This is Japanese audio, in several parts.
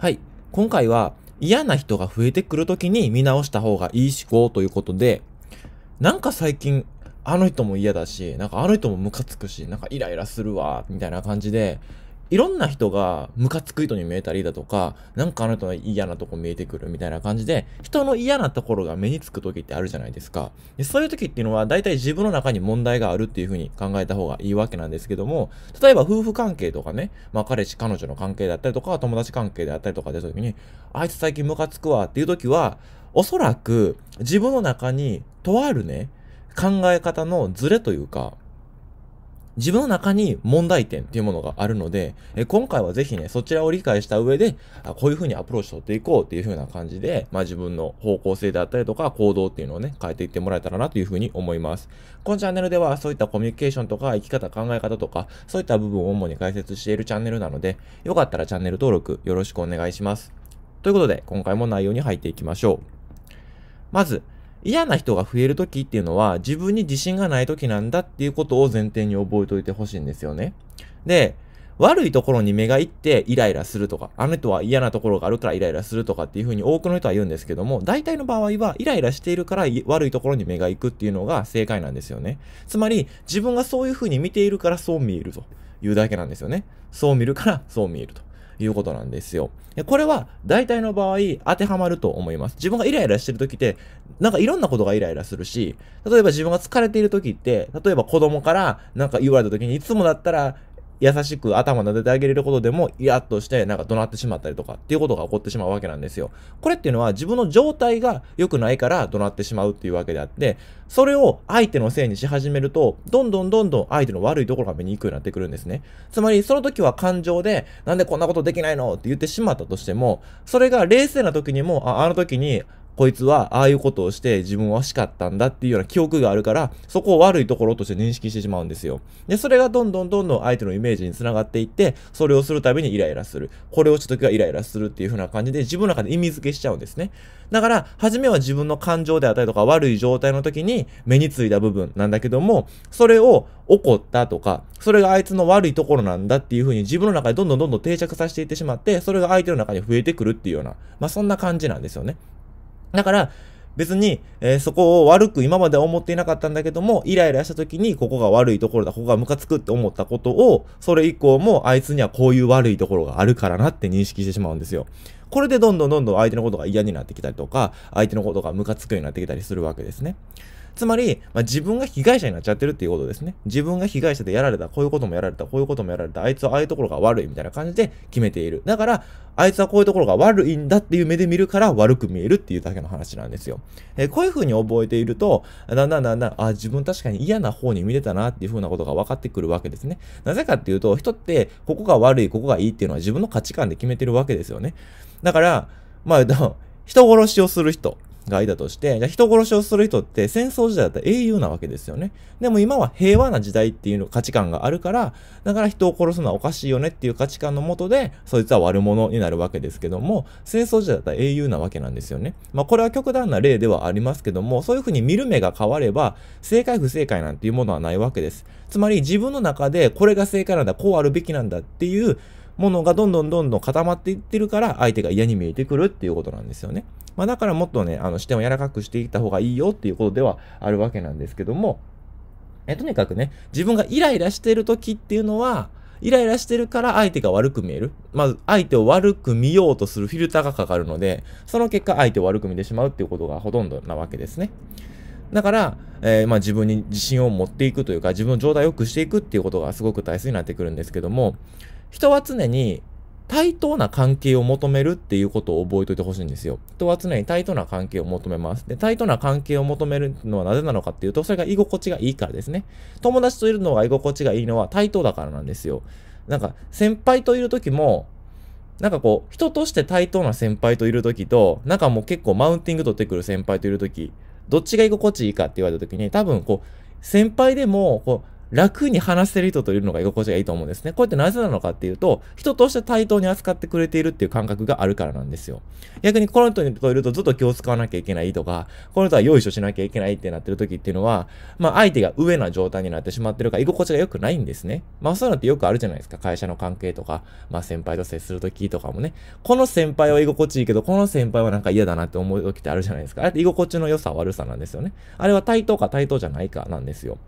はい。今回は嫌な人が増えてくるときに見直した方がいい思考ということで、なんか最近、あの人も嫌だし、なんかあの人もムカつくし、なんかイライラするわ、みたいな感じで、いろんな人がムカつく人に見えたりだとか、なんかあの人の嫌なとこ見えてくるみたいな感じで、人の嫌なところが目につく時ってあるじゃないですか。でそういう時っていうのは、大体自分の中に問題があるっていうふうに考えた方がいいわけなんですけども、例えば夫婦関係とかね、まあ彼氏、彼女の関係だったりとか、友達関係であったりとかでそういう時に、あいつ最近ムカつくわっていう時は、おそらく自分の中にとあるね、考え方のズレというか、自分の中に問題点っていうものがあるので、え今回はぜひね、そちらを理解した上で、あこういうふうにアプローチ取っていこうっていうふうな感じで、まあ自分の方向性であったりとか行動っていうのをね、変えていってもらえたらなというふうに思います。このチャンネルではそういったコミュニケーションとか生き方考え方とか、そういった部分を主に解説しているチャンネルなので、よかったらチャンネル登録よろしくお願いします。ということで、今回も内容に入っていきましょう。まず、嫌な人が増える時っていうのは自分に自信がない時なんだっていうことを前提に覚えておいてほしいんですよね。で、悪いところに目がいってイライラするとか、あの人は嫌なところがあるからイライラするとかっていうふうに多くの人は言うんですけども、大体の場合はイライラしているから悪いところに目が行くっていうのが正解なんですよね。つまり自分がそういうふうに見ているからそう見えるというだけなんですよね。そう見るからそう見えると。いうことなんですよ。これは大体の場合当てはまると思います。自分がイライラしてる時って、なんかいろんなことがイライラするし、例えば自分が疲れている時って、例えば子供からなんか言われた時にいつもだったら優しく頭撫でてあげれることでも、イラッとして、なんか怒鳴ってしまったりとかっていうことが起こってしまうわけなんですよ。これっていうのは自分の状態が良くないから怒鳴ってしまうっていうわけであって、それを相手のせいにし始めると、どんどんどんどん相手の悪いところが目に行くようになってくるんですね。つまり、その時は感情で、なんでこんなことできないのって言ってしまったとしても、それが冷静な時にも、ああの時に、こいつはああいうことをして自分はしかったんだっていうような記憶があるから、そこを悪いところとして認識してしまうんですよ。で、それがどんどんどんどん相手のイメージにつながっていって、それをするたびにイライラする。これをした時はイライラするっていう風な感じで自分の中で意味付けしちゃうんですね。だから、初めは自分の感情であったりとか悪い状態の時に目についた部分なんだけども、それを怒ったとか、それがあいつの悪いところなんだっていう風に自分の中でどんどんどんどん定着させていってしまって、それが相手の中に増えてくるっていうような、まあそんな感じなんですよね。だから、別に、えー、そこを悪く今までは思っていなかったんだけども、イライラした時にここが悪いところだ、ここがムカつくって思ったことを、それ以降もあいつにはこういう悪いところがあるからなって認識してしまうんですよ。これでどんどんどんどん相手のことが嫌になってきたりとか、相手のことがムカつくようになってきたりするわけですね。つまり、まあ、自分が被害者になっちゃってるっていうことですね。自分が被害者でやられた、こういうこともやられた、こういうこともやられた、あいつはああいうところが悪いみたいな感じで決めている。だから、あいつはこういうところが悪いんだっていう目で見るから悪く見えるっていうだけの話なんですよ。えー、こういう風に覚えていると、だんだんだんだん、あ、自分確かに嫌な方に見れたなっていう風なことが分かってくるわけですね。なぜかっていうと、人って、ここが悪い、ここがいいっていうのは自分の価値観で決めてるわけですよね。だから、まあ、人殺しをする人、がいたとして、じゃあ人殺しをする人って戦争時代だったら英雄なわけですよね。でも今は平和な時代っていう価値観があるから、だから人を殺すのはおかしいよねっていう価値観のもとで、そいつは悪者になるわけですけども、戦争時代だったら英雄なわけなんですよね。まあこれは極端な例ではありますけども、そういうふうに見る目が変われば、正解不正解なんていうものはないわけです。つまり自分の中でこれが正解なんだ、こうあるべきなんだっていうものがどんどんどんどん固まっていってるから、相手が嫌に見えてくるっていうことなんですよね。まあ、だからもっとね、あの、視点を柔らかくしていった方がいいよっていうことではあるわけなんですけども、えとにかくね、自分がイライラしてる時っていうのは、イライラしてるから相手が悪く見える。まず、相手を悪く見ようとするフィルターがかかるので、その結果相手を悪く見てしまうっていうことがほとんどなわけですね。だから、えー、まあ、自分に自信を持っていくというか、自分の状態を良くしていくっていうことがすごく大切になってくるんですけども、人は常に対等な関係を求めるっていうことを覚えておいてほしいんですよ。人は常に対等な関係を求めます。で、対等な関係を求めるのはなぜなのかっていうと、それが居心地がいいからですね。友達といるのが居心地がいいのは対等だからなんですよ。なんか、先輩といる時も、なんかこう、人として対等な先輩といる時と、なんかもう結構マウンティング取ってくる先輩といる時、どっちが居心地いいかって言われた時に、多分こう、先輩でも、こう、楽に話せる人といるのが居心地がいいと思うんですね。これってなぜなのかっていうと、人として対等に扱ってくれているっていう感覚があるからなんですよ。逆にこの人といるとずっと気を使わなきゃいけないとか、この人は用意しなきゃいけないってなってる時っていうのは、まあ相手が上な状態になってしまってるから居心地が良くないんですね。まあそういうのってよくあるじゃないですか。会社の関係とか、まあ先輩と接する時とかもね。この先輩は居心地いいけど、この先輩はなんか嫌だなって思う時ってあるじゃないですか。あれって居心地の良さ悪さなんですよね。あれは対等か対等じゃないかなんですよ。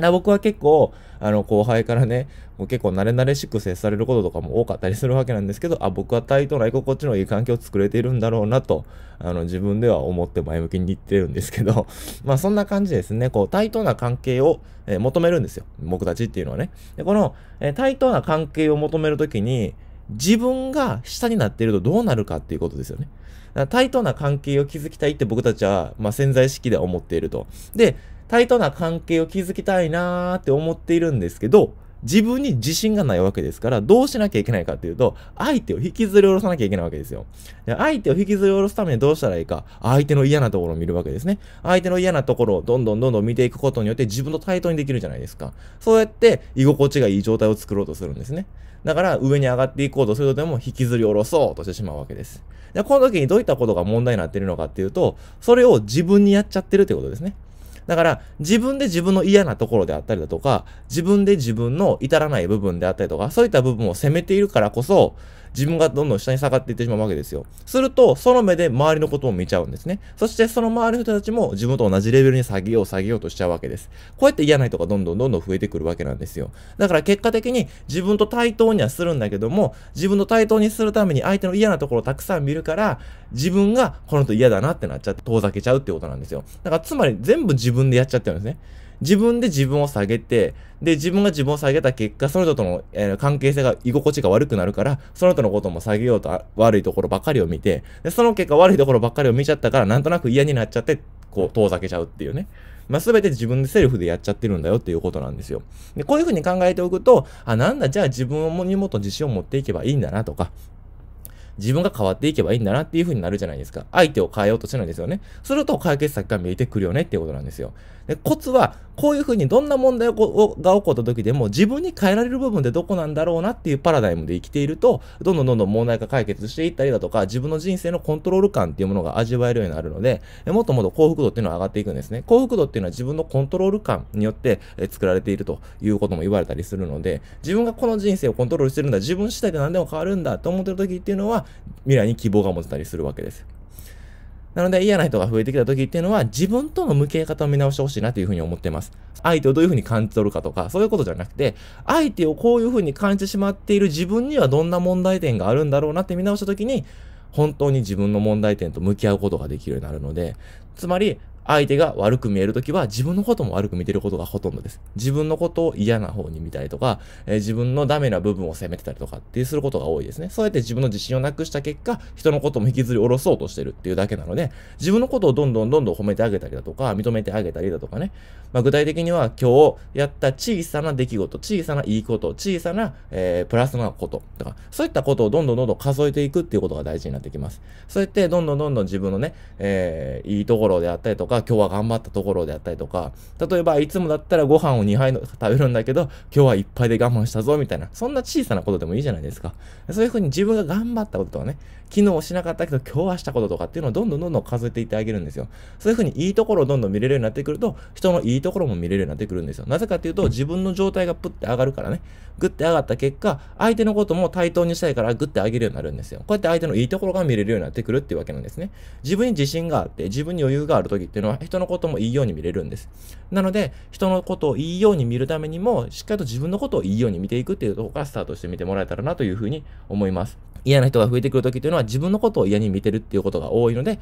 だ僕は結構、あの、後輩からね、もう結構慣れ慣れしく接されることとかも多かったりするわけなんですけど、あ、僕は対等な居心地のいい環境を作れているんだろうなと、あの、自分では思って前向きに言ってるんですけど、まあそんな感じですね、こう、対等な関係を、えー、求めるんですよ。僕たちっていうのはね。で、この、えー、対等な関係を求めるときに、自分が下になっているとどうなるかっていうことですよね。対等な関係を築きたいって僕たちは、まあ、潜在意識では思っていると。で、対等な関係を築きたいなーって思っているんですけど、自分に自信がないわけですから、どうしなきゃいけないかっていうと、相手を引きずり下ろさなきゃいけないわけですよ。で相手を引きずり下ろすためにどうしたらいいか、相手の嫌なところを見るわけですね。相手の嫌なところをどんどんどんどん見ていくことによって自分と対等にできるじゃないですか。そうやって居心地がいい状態を作ろうとするんですね。だから上に上がっていこうとするとでも引きずり下ろそうとしてしまうわけです。で、この時にどういったことが問題になっているのかっていうと、それを自分にやっちゃってるってことですね。だから、自分で自分の嫌なところであったりだとか、自分で自分の至らない部分であったりとか、そういった部分を責めているからこそ、自分がどんどん下に下がっていってしまうわけですよ。すると、その目で周りのことも見ちゃうんですね。そして、その周りの人たちも自分と同じレベルに下げよう下げようとしちゃうわけです。こうやって嫌な人がどんどんどんどん増えてくるわけなんですよ。だから結果的に自分と対等にはするんだけども、自分と対等にするために相手の嫌なところをたくさん見るから、自分がこの人嫌だなってなっちゃって遠ざけちゃうってことなんですよ。だからつまり全部自分でやっちゃってるんですね。自分で自分を下げて、で、自分が自分を下げた結果、その人との、えー、関係性が居心地が悪くなるから、その人のことも下げようと悪いところばかりを見て、で、その結果悪いところばっかりを見ちゃったから、なんとなく嫌になっちゃって、こう、遠ざけちゃうっていうね。まあ、すべて自分でセルフでやっちゃってるんだよっていうことなんですよ。で、こういうふうに考えておくと、あ、なんだ、じゃあ自分にもっと自信を持っていけばいいんだなとか、自分が変わっていけばいいんだなっていう風になるじゃないですか。相手を変えようとしないですよね。すると解決策が見えてくるよねっていうことなんですよ。で、コツはこういうふうにどんな問題が起こった時でも自分に変えられる部分でどこなんだろうなっていうパラダイムで生きていると、どんどんどんどん問題が解決していったりだとか、自分の人生のコントロール感っていうものが味わえるようになるので、もっともっと幸福度っていうのは上がっていくんですね。幸福度っていうのは自分のコントロール感によって作られているということも言われたりするので、自分がこの人生をコントロールしてるんだ、自分次第で何でも変わるんだと思ってる時っていうのは、未来に希望が持てたりするわけです。なので嫌な人が増えてきた時っていうのは自分との向き合い方を見直してほしいなというふうに思ってます。相手をどういうふうに感じ取るかとか、そういうことじゃなくて、相手をこういうふうに感じてしまっている自分にはどんな問題点があるんだろうなって見直した時に、本当に自分の問題点と向き合うことができるようになるので、つまり、相手が悪く見えるときは自分のことも悪く見てることがほとんどです。自分のことを嫌な方に見たりとか、えー、自分のダメな部分を責めてたりとかっていうすることが多いですね。そうやって自分の自信をなくした結果、人のことも引きずり下ろそうとしてるっていうだけなので、自分のことをどんどんどんどん褒めてあげたりだとか、認めてあげたりだとかね。まあ、具体的には今日やった小さな出来事、小さないいこと、小さな、えー、プラスなこととか、そういったことをどんどんどんどん数えていくっていうことが大事になってきます。そうやってどんどんどんどん自分のね、えー、いいところであったりとか、か、今日は頑張ったところであったりとか、例えばいつもだったらご飯を2杯の食べるんだけど、今日は1杯で我慢したぞみたいな、そんな小さなことでもいいじゃないですか。そういうふうに自分が頑張ったこととかね、昨日しなかったけど今日はしたこととかっていうのをどんどんどんどん数えていってあげるんですよ。そういうふうにいいところをどんどん見れるようになってくると、人のいいところも見れるようになってくるんですよ。なぜかっていうと、自分の状態がプッて上がるからね、グッて上がった結果、相手のことも対等にしたいからグッて上げるようになるんですよ。こうやって相手のいいところが見れるようになってくるっていうわけなんですね。自分に自信があって、自分に余裕がある時っていうののは人のこともいいように見れるんです。なので、人のことをいいように見るためにも、しっかりと自分のことをいいように見ていくっていうところからスタートしてみてもらえたらなというふうに思います。嫌な人が増えてくるときというのは自分のことを嫌に見てるっていうことが多いので、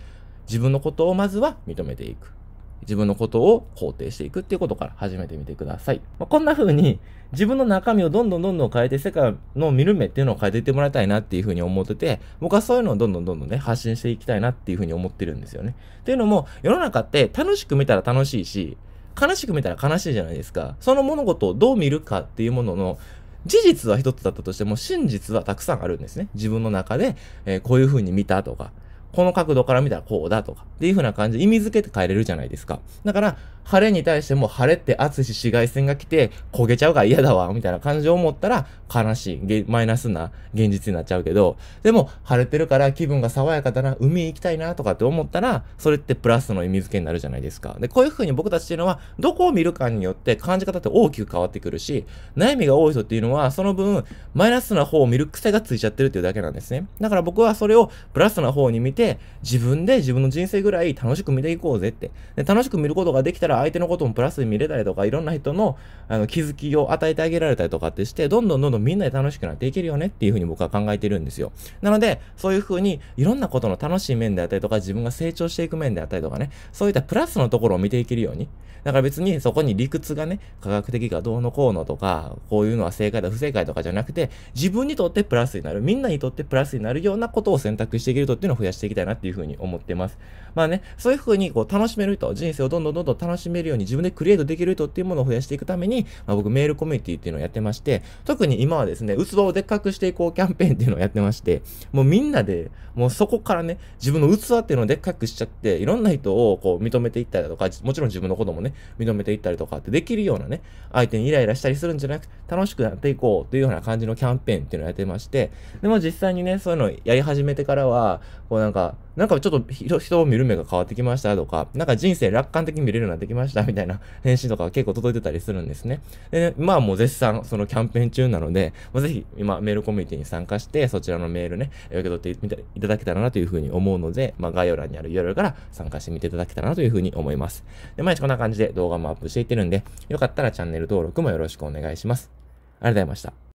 自分のことをまずは認めていく。自分のことを肯定していくっていうことから始めてみてください。まあ、こんな風に自分の中身をどんどんどんどん変えて世界の見る目っていうのを変えていってもらいたいなっていう風に思ってて、僕はそういうのをどんどんどんどんね、発信していきたいなっていう風に思ってるんですよね。っていうのも、世の中って楽しく見たら楽しいし、悲しく見たら悲しいじゃないですか。その物事をどう見るかっていうものの、事実は一つだったとしても、真実はたくさんあるんですね。自分の中で、えー、こういう風に見たとか、この角度から見たらこうだとか、っていう風な感じで意味付けて変えれるじゃないですか。だから、晴れに対しても晴れって暑いし紫外線が来て焦げちゃうから嫌だわ、みたいな感じを思ったら悲しい、マイナスな現実になっちゃうけど、でも晴れてるから気分が爽やかだな、海行きたいなとかって思ったら、それってプラスの意味付けになるじゃないですか。で、こういう風に僕たちっていうのは、どこを見るかによって感じ方って大きく変わってくるし、悩みが多い人っていうのは、その分、マイナスな方を見る癖がついちゃってるっていうだけなんですね。だから僕はそれをプラスな方に見て、て、自分で自分の人生ぐらい楽しく見ていこうぜって。で楽しく見ることができたら相手のこともプラスに見れたりとか、いろんな人のあの気づきを与えてあげられたりとかってして、どんどんどんどんみんなで楽しくなっていけるよねっていうふうに僕は考えてるんですよ。なので、そういうふうにいろんなことの楽しい面であったりとか、自分が成長していく面であったりとかね、そういったプラスのところを見ていけるように。だから別にそこに理屈がね、科学的がどうのこうのとか、こういうのは正解だ不正解とかじゃなくて、自分にとってプラスになる、みんなにとってプラスになるようなことを選択していけるとっていうのを増やしていけきたいなっていうふうに思ってます。まあね、そういうふうにこう楽しめる人、人生をどんどんどんどん楽しめるように自分でクリエイトできる人っていうものを増やしていくために、まあ、僕メールコミュニティっていうのをやってまして、特に今はですね、器をでっかくしていこうキャンペーンっていうのをやってまして、もうみんなで、もうそこからね、自分の器っていうのをでっかくしちゃって、いろんな人をこう認めていったりだとか、もちろん自分のこともね、認めていったりとかってできるようなね、相手にイライラしたりするんじゃなく楽しくなっていこうというような感じのキャンペーンっていうのをやってまして、でも実際にね、そういうのをやり始めてからは、こうなんか、か、なんかちょっと人を見る目が変わってきましたとか、なんか人生楽観的に見れるようになってきましたみたいな返信とか結構届いてたりするんですね。で、ね、まあもう絶賛そのキャンペーン中なので、まあ、ぜひ今メールコミュニティに参加して、そちらのメールね、受け取ってみていただけたらなというふうに思うので、まあ概要欄にある URL から参加してみていただけたらなというふうに思います。で、毎日こんな感じで動画もアップしていってるんで、よかったらチャンネル登録もよろしくお願いします。ありがとうございました。